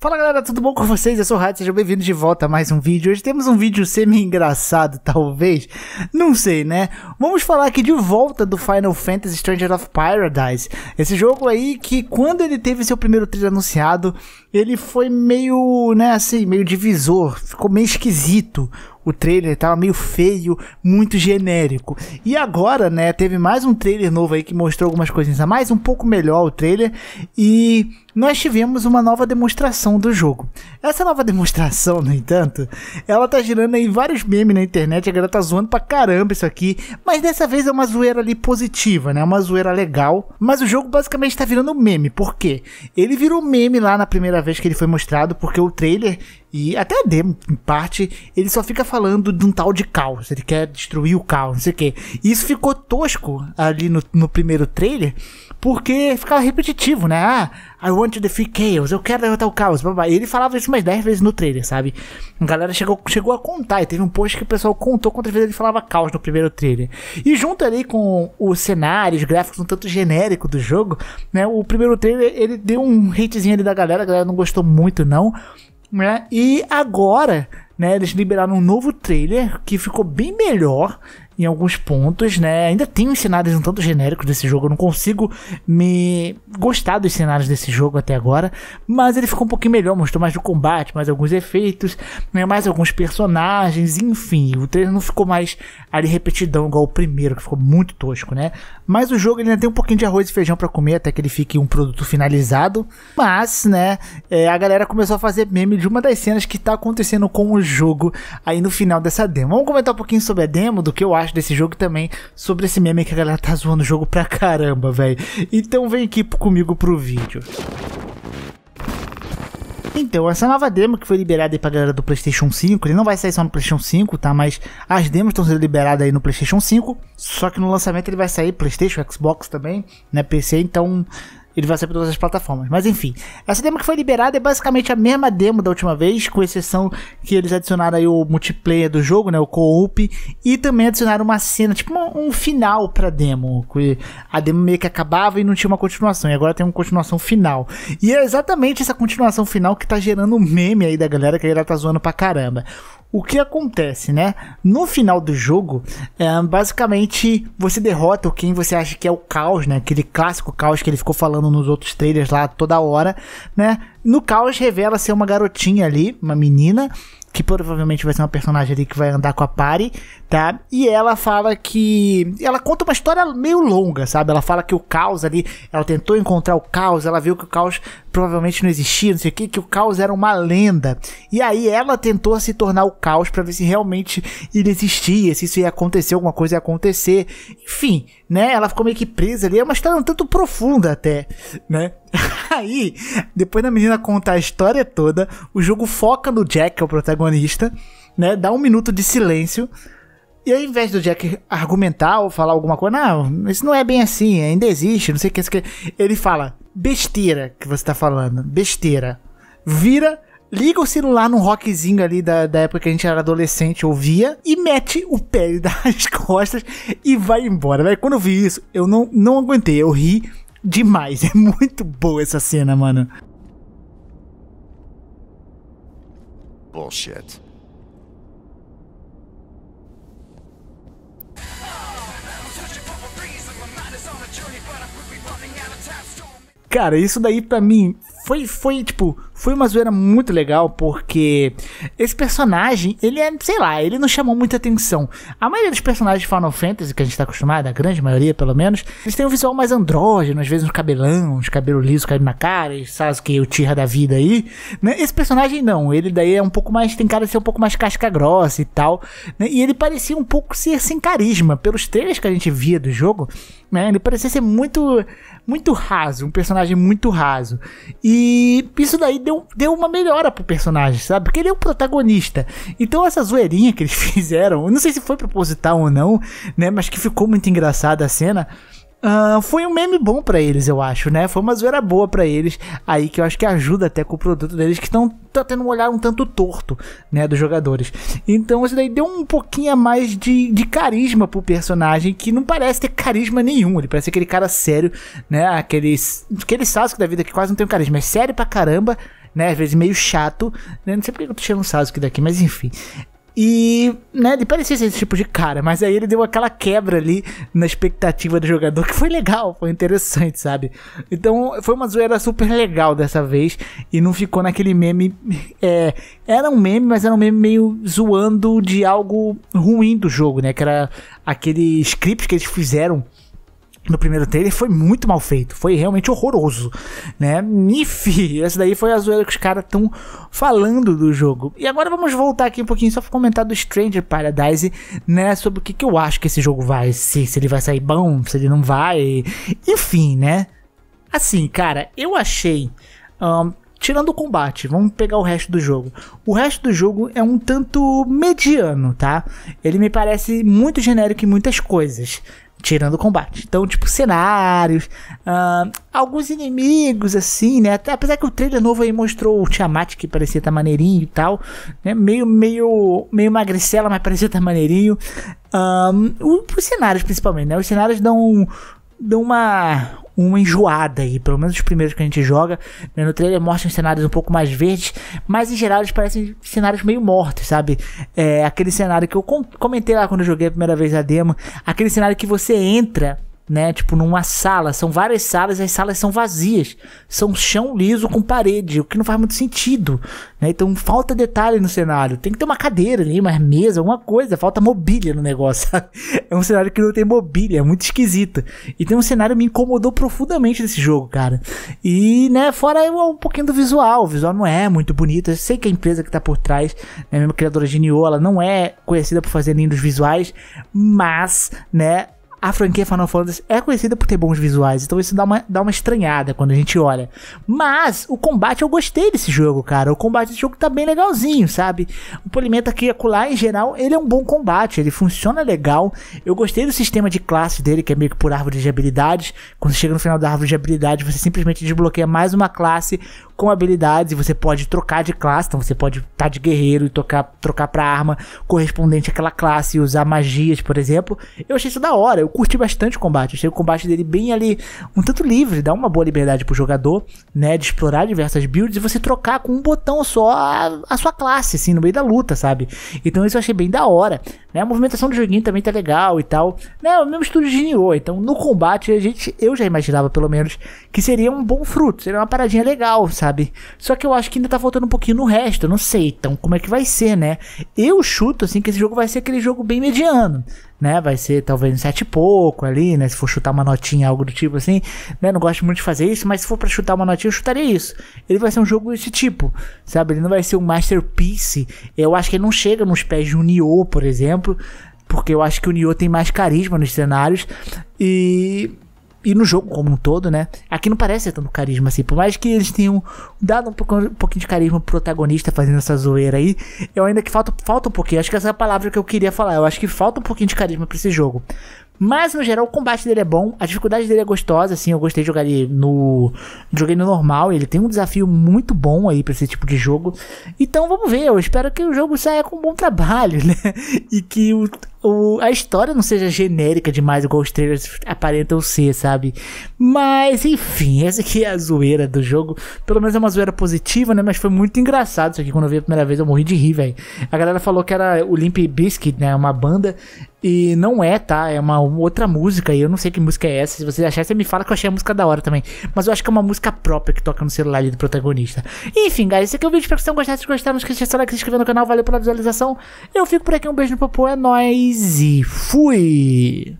Fala galera, tudo bom com vocês? Eu sou o Rádio, sejam bem-vindos de volta a mais um vídeo. Hoje temos um vídeo semi-engraçado, talvez. Não sei, né? Vamos falar aqui de volta do Final Fantasy Stranger of Paradise. Esse jogo aí que, quando ele teve seu primeiro trailer anunciado, ele foi meio, né, assim, meio divisor, ficou meio esquisito. O trailer tava meio feio, muito genérico. E agora, né, teve mais um trailer novo aí que mostrou algumas coisinhas a mais, um pouco melhor o trailer, e nós tivemos uma nova demonstração do jogo. Essa nova demonstração, no entanto, ela tá girando aí vários memes na internet, a galera tá zoando pra caramba isso aqui, mas dessa vez é uma zoeira ali positiva, né, é uma zoeira legal, mas o jogo basicamente tá virando meme, por quê? Ele virou meme lá na primeira primeira vez que ele foi mostrado, porque o trailer e até a demo, em parte, ele só fica falando de um tal de caos. Ele quer destruir o caos, não sei o quê. E isso ficou tosco ali no, no primeiro trailer, porque ficava repetitivo, né? Ah, I want to defeat chaos, eu quero derrotar o caos. Blá, blá. Ele falava isso umas 10 vezes no trailer, sabe? A galera chegou, chegou a contar, e teve um post que o pessoal contou quantas vezes ele falava caos no primeiro trailer. E junto ali com os cenários, gráficos um tanto genérico do jogo, né? O primeiro trailer, ele deu um hatezinho ali da galera, a galera não gostou muito, não. Né? E agora, né, eles liberaram um novo trailer que ficou bem melhor em alguns pontos, né? Ainda tem uns cenários um tanto genéricos desse jogo, eu não consigo me gostar dos cenários desse jogo até agora, mas ele ficou um pouquinho melhor, mostrou mais do combate, mais alguns efeitos, né? mais alguns personagens, enfim, o trailer não ficou mais ali repetidão igual o primeiro, que ficou muito tosco, né? Mas o jogo ainda tem um pouquinho de arroz e feijão para comer até que ele fique um produto finalizado. Mas, né, é, a galera começou a fazer meme de uma das cenas que tá acontecendo com o jogo aí no final dessa demo. Vamos comentar um pouquinho sobre a demo, do que eu acho desse jogo e também sobre esse meme que a galera tá zoando o jogo pra caramba, velho. Então vem aqui comigo pro vídeo. Então, essa nova demo que foi liberada aí pra galera do PlayStation 5, ele não vai sair só no PlayStation 5, tá? Mas as demos estão sendo liberadas aí no PlayStation 5, só que no lançamento ele vai sair PlayStation, Xbox também, né? PC, então ele vai sair para todas as plataformas. Mas enfim, essa demo que foi liberada é basicamente a mesma demo da última vez, com exceção que eles adicionaram aí o multiplayer do jogo, né, o co-op, e também adicionaram uma cena, tipo um, um final para demo, que a demo meio que acabava e não tinha uma continuação, e agora tem uma continuação final. E é exatamente essa continuação final que tá gerando um meme aí da galera que a galera tá zoando pra caramba o que acontece, né? No final do jogo, é, basicamente você derrota quem você acha que é o caos, né? Aquele clássico caos que ele ficou falando nos outros trailers lá toda hora, né? No caos revela ser uma garotinha ali, uma menina, que provavelmente vai ser uma personagem ali que vai andar com a Pari, tá? E ela fala que. Ela conta uma história meio longa, sabe? Ela fala que o caos ali. Ela tentou encontrar o caos, ela viu que o caos provavelmente não existia, não sei o que, que o caos era uma lenda. E aí ela tentou se tornar o caos para ver se realmente ele existia, se isso ia acontecer, alguma coisa ia acontecer. Enfim, né? Ela ficou meio que presa ali. É uma história um tanto profunda até, né? Aí, depois da menina contar a história toda, o jogo foca no Jack, que é o protagonista, né? Dá um minuto de silêncio e ao invés do Jack argumentar ou falar alguma coisa, não, isso não é bem assim, ainda existe, não sei o que, que. Ele fala, besteira que você tá falando, besteira. Vira, liga o celular num rockzinho ali da, da época que a gente era adolescente, ouvia, e mete o pé das costas e vai embora. Véio, quando eu vi isso, eu não, não aguentei, eu ri demais. É muito boa essa cena, mano. Bullshit. Cara, isso daí para mim foi, foi, tipo, foi uma zoeira muito legal, porque esse personagem, ele é, sei lá, ele não chamou muita atenção. A maioria dos personagens de Final Fantasy, que a gente tá acostumado, a grande maioria pelo menos, eles têm um visual mais andrógeno, às vezes uns cabelão, uns cabelo liso caindo na cara, e que o Tira da vida aí, né? Esse personagem não, ele daí é um pouco mais, tem cara de ser um pouco mais casca grossa e tal, né? E ele parecia um pouco ser sem carisma, pelos trailers que a gente via do jogo, né? Ele parecia ser muito muito raso, um personagem muito raso. E isso daí deu, deu uma melhora pro personagem, sabe? Porque ele é o protagonista. Então essa zoeirinha que eles fizeram, não sei se foi proposital ou não, né? Mas que ficou muito engraçada a cena. Uh, foi um meme bom para eles, eu acho, né? Foi uma zoeira boa para eles, aí que eu acho que ajuda até com o produto deles, que estão tá tendo um olhar um tanto torto, né, dos jogadores. Então isso daí deu um pouquinho a mais de, de carisma pro personagem, que não parece ter carisma nenhum, ele parece aquele cara sério, né, aquele, aquele Sasuke da vida que quase não tem um carisma, é sério pra caramba, né, às vezes meio chato, né? não sei porque eu tô tirando o Sasuke daqui, mas enfim. E, né, ele parecia ser esse tipo de cara, mas aí ele deu aquela quebra ali na expectativa do jogador, que foi legal, foi interessante, sabe? Então foi uma zoeira super legal dessa vez e não ficou naquele meme. É, era um meme, mas era um meme meio zoando de algo ruim do jogo, né? Que era aquele script que eles fizeram no primeiro trailer foi muito mal feito, foi realmente horroroso, né? Nif, essa daí foi a zoeira que os caras estão falando do jogo. E agora vamos voltar aqui um pouquinho só para comentar do Stranger Paradise, né? Sobre o que, que eu acho que esse jogo vai, se, se ele vai sair bom, se ele não vai, enfim, né? Assim, cara, eu achei. Um, tirando o combate, vamos pegar o resto do jogo. O resto do jogo é um tanto mediano, tá? Ele me parece muito genérico em muitas coisas. Tirando o combate. Então, tipo, cenários, uh, alguns inimigos, assim, né? Até, apesar que o trailer novo aí mostrou o Tiamat, que parecia tá maneirinho e tal, né? Meio, meio, meio magricela, mas parecia tá maneirinho. Um, os cenários, principalmente, né? Os cenários dão, dão uma, uma enjoada aí, pelo menos os primeiros que a gente joga. Né? No trailer mostram cenários um pouco mais verdes, mas em geral eles parecem cenários meio mortos, sabe? É aquele cenário que eu comentei lá quando eu joguei a primeira vez a demo, aquele cenário que você entra né? Tipo, numa sala. São várias salas e as salas são vazias. São chão liso com parede, o que não faz muito sentido. Né? Então falta detalhe no cenário. Tem que ter uma cadeira ali, uma mesa, alguma coisa. Falta mobília no negócio. É um cenário que não tem mobília, é muito esquisito. E tem um cenário que me incomodou profundamente nesse jogo, cara. E, né, fora um pouquinho do visual. O visual não é muito bonito. Eu sei que a empresa que tá por trás, né, mesma criadora de Nioh, ela não é conhecida por fazer lindos visuais, mas, né, a franquia Final Fantasy é conhecida por ter bons visuais, então isso dá uma, dá uma estranhada quando a gente olha. Mas o combate eu gostei desse jogo, cara. O combate desse jogo tá bem legalzinho, sabe? O polimento aqui acolá, em geral, ele é um bom combate, ele funciona legal. Eu gostei do sistema de classe dele, que é meio que por árvore de habilidades. Quando você chega no final da árvore de habilidades, você simplesmente desbloqueia mais uma classe com habilidades e você pode trocar de classe, então você pode estar tá de guerreiro e tocar, trocar pra arma correspondente àquela classe e usar magias, por exemplo. Eu achei isso da hora. Eu eu curti bastante o combate. Achei o combate dele bem ali, um tanto livre, dá uma boa liberdade pro jogador, né? De explorar diversas builds e você trocar com um botão só a, a sua classe, assim, no meio da luta, sabe? Então isso eu achei bem da hora, né? A movimentação do joguinho também tá legal e tal, né? O mesmo estúdio de Nioh, então no combate a gente, eu já imaginava pelo menos que seria um bom fruto, seria uma paradinha legal, sabe? Só que eu acho que ainda tá faltando um pouquinho no resto, não sei, então como é que vai ser, né? Eu chuto, assim, que esse jogo vai ser aquele jogo bem mediano, né? Vai ser talvez um sete e pouco ali, né? Se for chutar uma notinha, algo do tipo assim, né? Não gosto muito de fazer isso, mas se for para chutar uma notinha, eu chutaria isso. Ele vai ser um jogo desse tipo, sabe? Ele não vai ser um masterpiece. Eu acho que ele não chega nos pés de um Nioh, por exemplo, porque eu acho que o Nioh tem mais carisma nos cenários e e no jogo como um todo, né? Aqui não parece tanto carisma assim. Por mais que eles tenham dado um pouquinho, um pouquinho de carisma pro protagonista fazendo essa zoeira aí, eu ainda que falta, falta um pouquinho. Acho que essa é a palavra que eu queria falar. Eu acho que falta um pouquinho de carisma pra esse jogo. Mas no geral o combate dele é bom, a dificuldade dele é gostosa, assim, eu gostei de jogar ele no. Joguei no normal, ele tem um desafio muito bom aí pra esse tipo de jogo. Então vamos ver, eu espero que o jogo saia com um bom trabalho, né? E que o, o, a história não seja genérica demais, igual os trailers aparentam ser, sabe? Mas, enfim, essa aqui é a zoeira do jogo. Pelo menos é uma zoeira positiva, né? Mas foi muito engraçado isso aqui. Quando eu vi a primeira vez, eu morri de rir, velho. A galera falou que era o Limp Biscuit, né? Uma banda. E não é, tá? É uma outra música. E eu não sei que música é essa. Se vocês acharem, você me fala que eu achei a música da hora também. Mas eu acho que é uma música própria que toca no celular ali do protagonista. Enfim, guys, esse aqui é o vídeo. Espero que vocês tenham gostado. Se gostaram, não esqueça de like, se inscrever no canal. Valeu pela visualização. Eu fico por aqui. Um beijo no popô. É nóis. E fui!